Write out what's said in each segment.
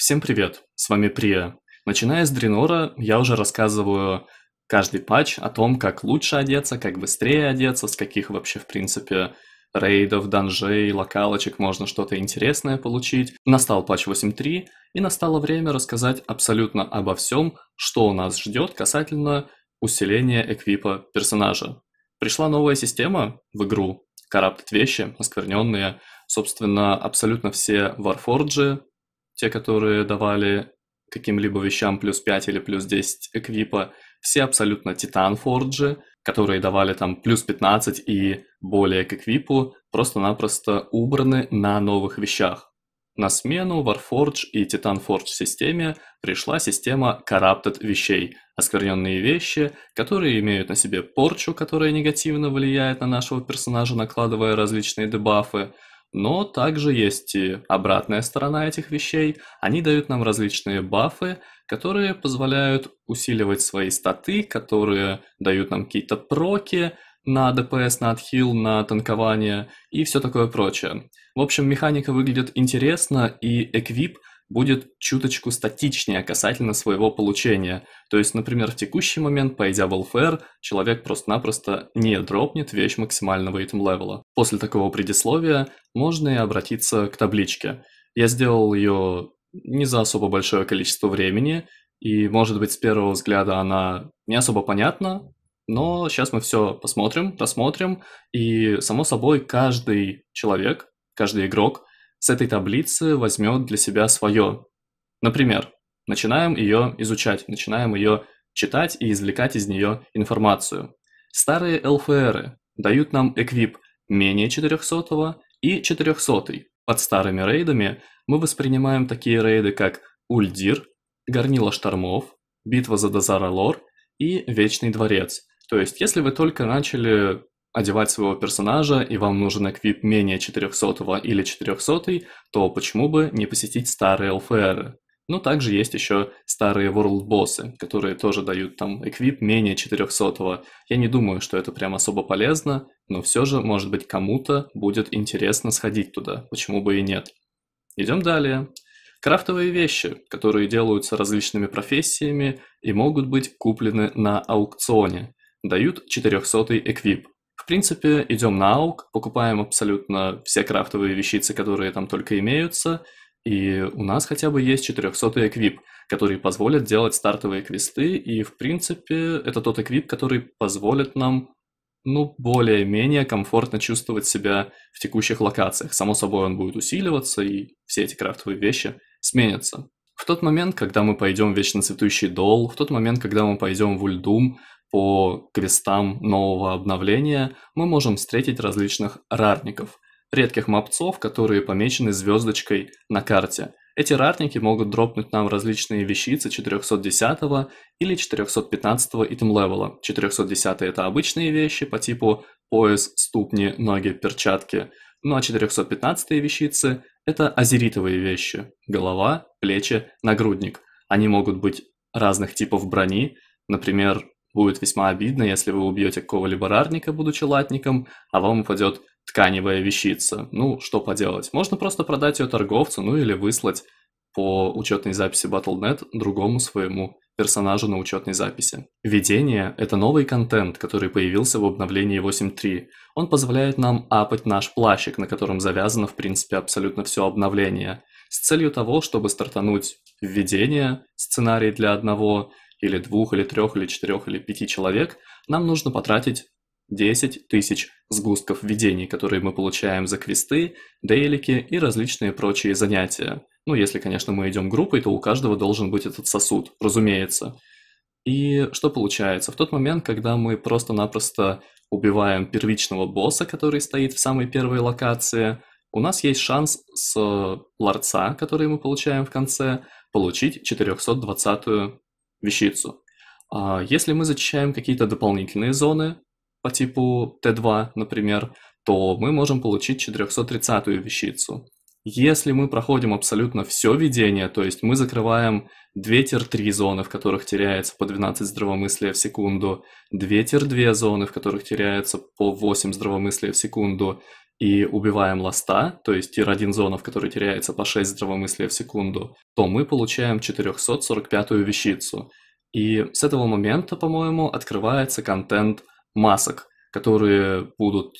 Всем привет, с вами Прия. Начиная с Дренора, я уже рассказываю каждый патч о том, как лучше одеться, как быстрее одеться, с каких вообще, в принципе, рейдов, данжей, локалочек можно что-то интересное получить. Настал патч 8.3, и настало время рассказать абсолютно обо всем, что у нас ждет касательно усиления эквипа персонажа. Пришла новая система в игру, кораптят вещи, оскверненные. Собственно, абсолютно все варфорджи те, которые давали каким-либо вещам плюс 5 или плюс 10 эквипа, все абсолютно титанфорджи, которые давали там плюс 15 и более к эквипу, просто-напросто убраны на новых вещах. На смену Warforge и Titanforge системе пришла система Corrupted вещей, оскверненные вещи, которые имеют на себе порчу, которая негативно влияет на нашего персонажа, накладывая различные дебафы, но также есть и обратная сторона этих вещей. Они дают нам различные бафы, которые позволяют усиливать свои статы, которые дают нам какие-то проки на ДПС, на отхил, на танкование и все такое прочее. В общем, механика выглядит интересно, и эквип будет чуточку статичнее касательно своего получения. То есть, например, в текущий момент, пойдя в LFR, человек просто-напросто не дропнет вещь максимального item левела. После такого предисловия можно и обратиться к табличке. Я сделал ее не за особо большое количество времени, и, может быть, с первого взгляда она не особо понятна, но сейчас мы все посмотрим, рассмотрим, и, само собой, каждый человек, каждый игрок – с этой таблицы возьмет для себя свое. Например, начинаем ее изучать, начинаем ее читать и извлекать из нее информацию. Старые ЛФРы дают нам эквип менее 400 и 400. -й. Под старыми рейдами мы воспринимаем такие рейды, как Ульдир, Горнила Штормов, Битва за Дозара Лор и Вечный Дворец. То есть, если вы только начали одевать своего персонажа, и вам нужен эквип менее 400 или 400, то почему бы не посетить старые ЛФРы? Но ну, также есть еще старые World боссы, которые тоже дают там эквип менее 400. Я не думаю, что это прям особо полезно, но все же, может быть, кому-то будет интересно сходить туда, почему бы и нет. Идем далее. Крафтовые вещи, которые делаются различными профессиями и могут быть куплены на аукционе, дают 400 эквип принципе, идем на аук, покупаем абсолютно все крафтовые вещицы, которые там только имеются, и у нас хотя бы есть 400 эквип, который позволит делать стартовые квесты, и, в принципе, это тот эквип, который позволит нам ну, более-менее комфортно чувствовать себя в текущих локациях. Само собой, он будет усиливаться, и все эти крафтовые вещи сменятся. В тот момент, когда мы пойдем в Вечно Цветущий Дол, в тот момент, когда мы пойдем в Ульдум, по квестам нового обновления мы можем встретить различных рарников, редких мопцов, которые помечены звездочкой на карте. Эти рарники могут дропнуть нам различные вещицы 410 или 415 итем левела. 410 это обычные вещи по типу пояс, ступни, ноги, перчатки. Ну а 415 вещицы это азеритовые вещи – голова, плечи, нагрудник. Они могут быть разных типов брони, например, Будет весьма обидно, если вы убьете какого-либо рарника, будучи латником, а вам упадет тканевая вещица. Ну, что поделать, можно просто продать ее торговцу, ну или выслать по учетной записи Battle.net другому своему персонажу на учетной записи. Введение – это новый контент, который появился в обновлении 8.3. Он позволяет нам апать наш плащик, на котором завязано, в принципе, абсолютно все обновление, с целью того, чтобы стартануть введение, сценарий для одного – или двух, или трех, или четырех, или пяти человек, нам нужно потратить 10 тысяч сгустков видений, которые мы получаем за квесты, дейлики и различные прочие занятия. Ну, если, конечно, мы идем группой, то у каждого должен быть этот сосуд, разумеется. И что получается? В тот момент, когда мы просто-напросто убиваем первичного босса, который стоит в самой первой локации, у нас есть шанс с ларца, который мы получаем в конце, получить 420-ю вещицу. А если мы зачищаем какие-то дополнительные зоны по типу Т2, например, то мы можем получить 430-ю вещицу. Если мы проходим абсолютно все видение, то есть мы закрываем 2 тир-3 зоны, в которых теряется по 12 здравомыслия в секунду, 2 тир-2 зоны, в которых теряется по 8 здравомыслия в секунду, и убиваем ласта, то есть тир 1 зонов, который теряется по 6 здравомыслия в секунду, то мы получаем 445-ю вещицу. И с этого момента, по-моему, открывается контент масок, которые будут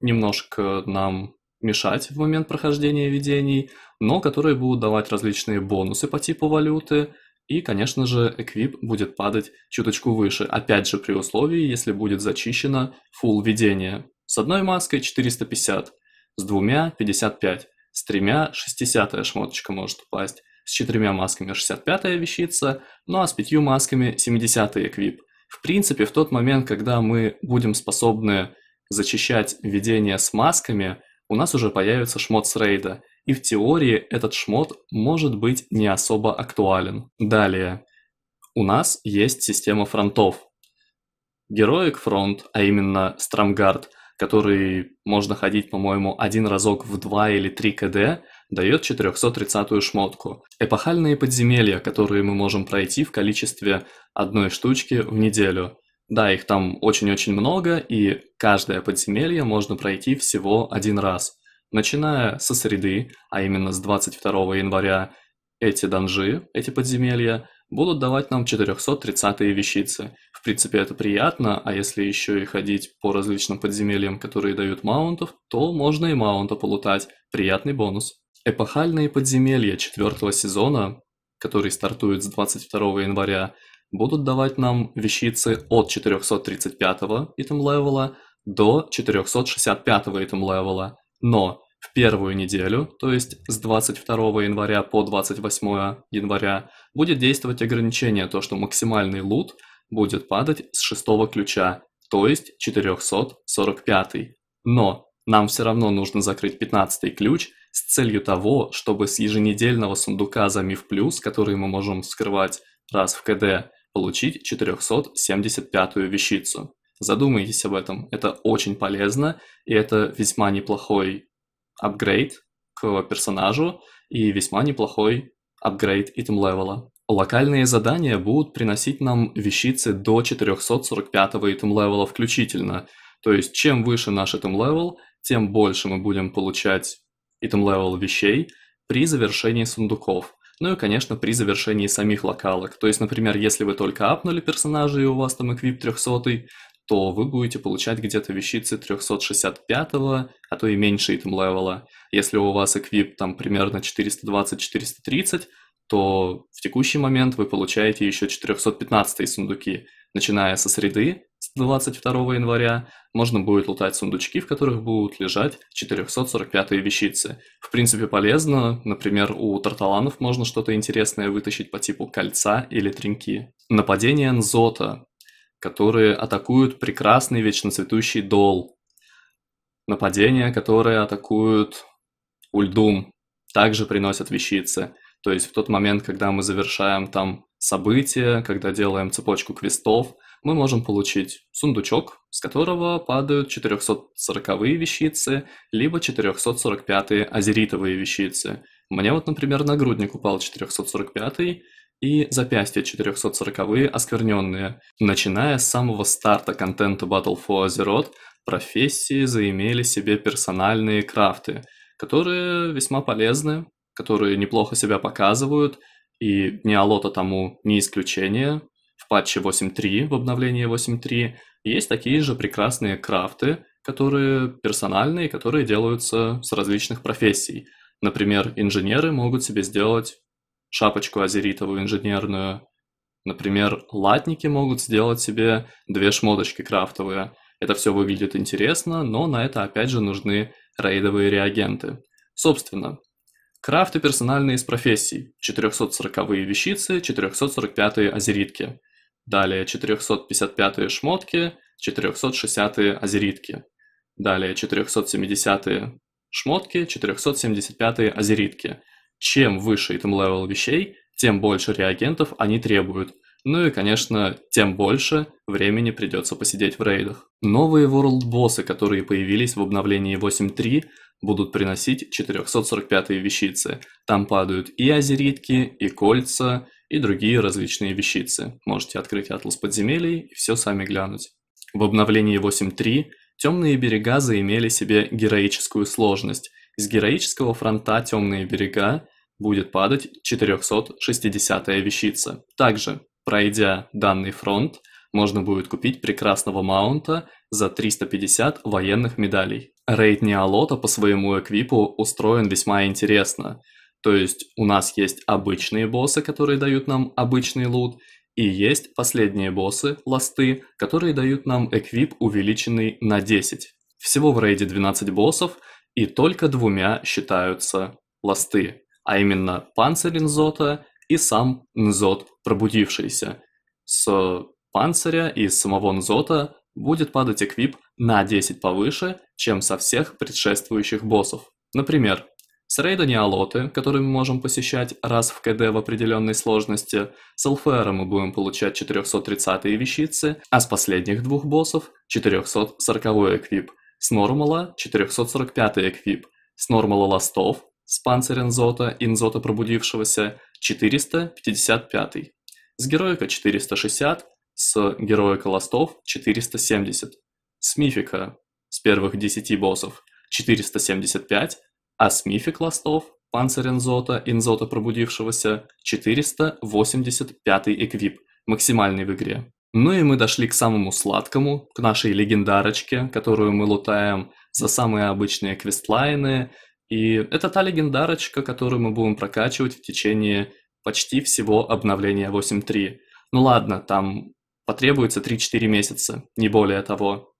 немножко нам мешать в момент прохождения видений, но которые будут давать различные бонусы по типу валюты, и, конечно же, эквип будет падать чуточку выше, опять же при условии, если будет зачищено full видение. С одной маской 450, с двумя 55, с тремя 60 шмоточка может упасть, с четырьмя масками 65-я вещица, ну а с пятью масками 70-й эквип. В принципе, в тот момент, когда мы будем способны зачищать введение с масками, у нас уже появится шмот с рейда, и в теории этот шмот может быть не особо актуален. Далее. У нас есть система фронтов. Героик фронт, а именно Страмгард, который можно ходить, по-моему, один разок в 2 или 3 кд, дает 430-ю шмотку. Эпохальные подземелья, которые мы можем пройти в количестве одной штучки в неделю. Да, их там очень-очень много, и каждое подземелье можно пройти всего один раз. Начиная со среды, а именно с 22 января, эти данжи, эти подземелья, будут давать нам 430-е вещицы – в принципе, это приятно, а если еще и ходить по различным подземельям, которые дают маунтов, то можно и маунта полутать. Приятный бонус. Эпохальные подземелья четвертого сезона, который стартует с 22 января, будут давать нам вещицы от 435 итем левела до 465 итем левела. Но в первую неделю, то есть с 22 января по 28 января, будет действовать ограничение, то что максимальный лут – будет падать с шестого ключа, то есть 445. Но нам все равно нужно закрыть 15 ключ с целью того, чтобы с еженедельного сундука за миф плюс, который мы можем вскрывать раз в КД, получить 475 вещицу. Задумайтесь об этом, это очень полезно, и это весьма неплохой апгрейд к персонажу и весьма неплохой апгрейд итем левела. Локальные задания будут приносить нам вещицы до 445 item левела включительно. То есть чем выше наш item левел, тем больше мы будем получать item левел вещей при завершении сундуков. Ну и, конечно, при завершении самих локалок. То есть, например, если вы только апнули персонажа и у вас там эквип 300, то вы будете получать где-то вещицы 365, а то и меньше item левела. Если у вас эквип там примерно 420-430, то в текущий момент вы получаете еще 415 сундуки. Начиная со среды, с 22 января, можно будет лутать сундучки, в которых будут лежать 445 вещицы. В принципе, полезно. Например, у тарталанов можно что-то интересное вытащить по типу кольца или треньки. Нападение Нзота, которые атакуют прекрасный вечно цветущий дол. Нападения, которые атакуют Ульдум, также приносят вещицы. То есть в тот момент, когда мы завершаем там событие, когда делаем цепочку квестов, мы можем получить сундучок, с которого падают 440 вещицы, либо 445 азеритовые вещицы. Мне вот, например, на нагрудник упал 445 и запястья 440 оскверненные. Начиная с самого старта контента Battle for Azeroth, профессии заимели себе персональные крафты, которые весьма полезны, которые неплохо себя показывают, и Неолота тому не исключение. В патче 8.3, в обновлении 8.3 есть такие же прекрасные крафты, которые персональные, которые делаются с различных профессий. Например, инженеры могут себе сделать шапочку азеритовую инженерную. Например, латники могут сделать себе две шмоточки крафтовые. Это все выглядит интересно, но на это опять же нужны рейдовые реагенты. Собственно, Крафты персональные из профессий. 440-е вещицы, 445-е азеритки. Далее 455-е шмотки, 460-е азеритки. Далее 470-е шмотки, 475-е азеритки. Чем выше item level вещей, тем больше реагентов они требуют. Ну и, конечно, тем больше времени придется посидеть в рейдах. Новые ворлд-боссы, которые появились в обновлении 8.3, будут приносить 445-е вещицы. Там падают и азеритки, и кольца, и другие различные вещицы. Можете открыть атлас подземелий и все сами глянуть. В обновлении 8.3 темные берега заимели себе героическую сложность. Из героического фронта темные берега будет падать 460-я вещица. Также, пройдя данный фронт, можно будет купить прекрасного маунта за 350 военных медалей. Рейд Неолота по своему эквипу устроен весьма интересно. То есть у нас есть обычные боссы, которые дают нам обычный лут, и есть последние боссы, ласты, которые дают нам эквип, увеличенный на 10. Всего в рейде 12 боссов, и только двумя считаются ласты, а именно панцирь Нзота и сам Нзот Пробудившийся с панциря и самого Нзота будет падать эквип на 10 повыше, чем со всех предшествующих боссов. Например, с рейда Неолоты, который мы можем посещать раз в КД в определенной сложности, с ЛФР мы будем получать 430 вещицы, а с последних двух боссов 440 эквип, с Нормала 445 эквип, с Нормала Ластов, с панциря Нзота и Нзота Пробудившегося 455, с Героика 460, с Героя Колостов 470, с Мифика с первых 10 боссов 475, а с Мифик Ластов, Панцирь Инзота, Инзота Пробудившегося 485 эквип, максимальный в игре. Ну и мы дошли к самому сладкому, к нашей легендарочке, которую мы лутаем за самые обычные квестлайны. И это та легендарочка, которую мы будем прокачивать в течение почти всего обновления 8.3. Ну ладно, там Потребуется 3-4 месяца, не более того.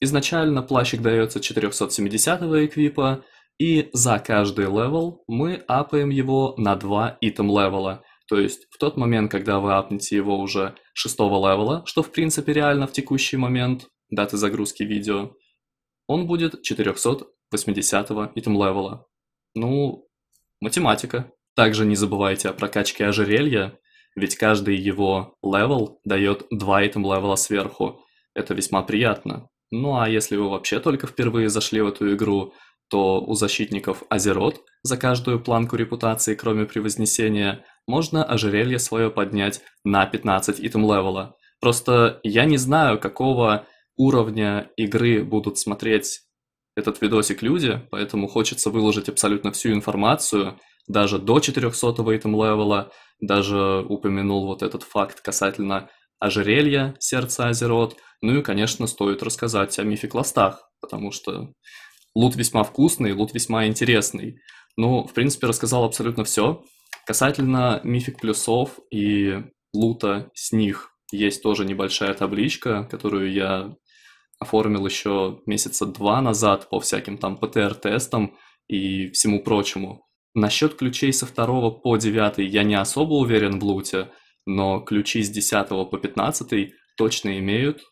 Изначально плащик дается 470 эквипа, и за каждый левел мы апаем его на 2 итем левела. То есть в тот момент, когда вы апнете его уже 6 левела, что в принципе реально в текущий момент даты загрузки видео, он будет 480 итем левела. Ну, математика. Также не забывайте о прокачке ожерелья, ведь каждый его левел дает два item левела сверху. Это весьма приятно. Ну а если вы вообще только впервые зашли в эту игру, то у защитников Азерот за каждую планку репутации, кроме превознесения, можно ожерелье свое поднять на 15 итем левела. Просто я не знаю, какого уровня игры будут смотреть этот видосик люди, поэтому хочется выложить абсолютно всю информацию, даже до 400 item левела, даже упомянул вот этот факт касательно ожерелья сердца Азерот. Ну и, конечно, стоит рассказать о мификластах, потому что лут весьма вкусный, лут весьма интересный. Ну, в принципе, рассказал абсолютно все. Касательно мифик плюсов и лута с них есть тоже небольшая табличка, которую я оформил еще месяца два назад по всяким там ПТР-тестам и всему прочему. Насчет ключей со второго по девятый я не особо уверен в луте, но ключи с 10 по 15 точно имеют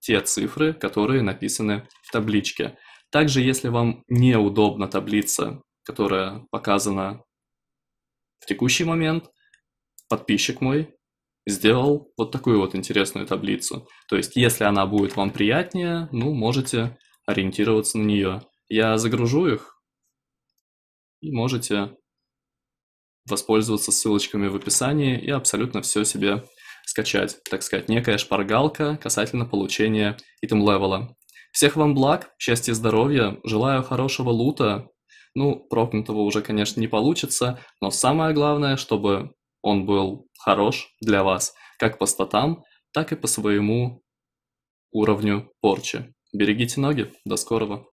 те цифры, которые написаны в табличке. Также, если вам неудобна таблица, которая показана в текущий момент, подписчик мой сделал вот такую вот интересную таблицу. То есть, если она будет вам приятнее, ну, можете ориентироваться на нее. Я загружу их можете воспользоваться ссылочками в описании и абсолютно все себе скачать. Так сказать, некая шпаргалка касательно получения итем-левела. Всех вам благ, счастья, здоровья, желаю хорошего лута. Ну, прокнутого уже, конечно, не получится, но самое главное, чтобы он был хорош для вас, как по статам, так и по своему уровню порчи. Берегите ноги, до скорого!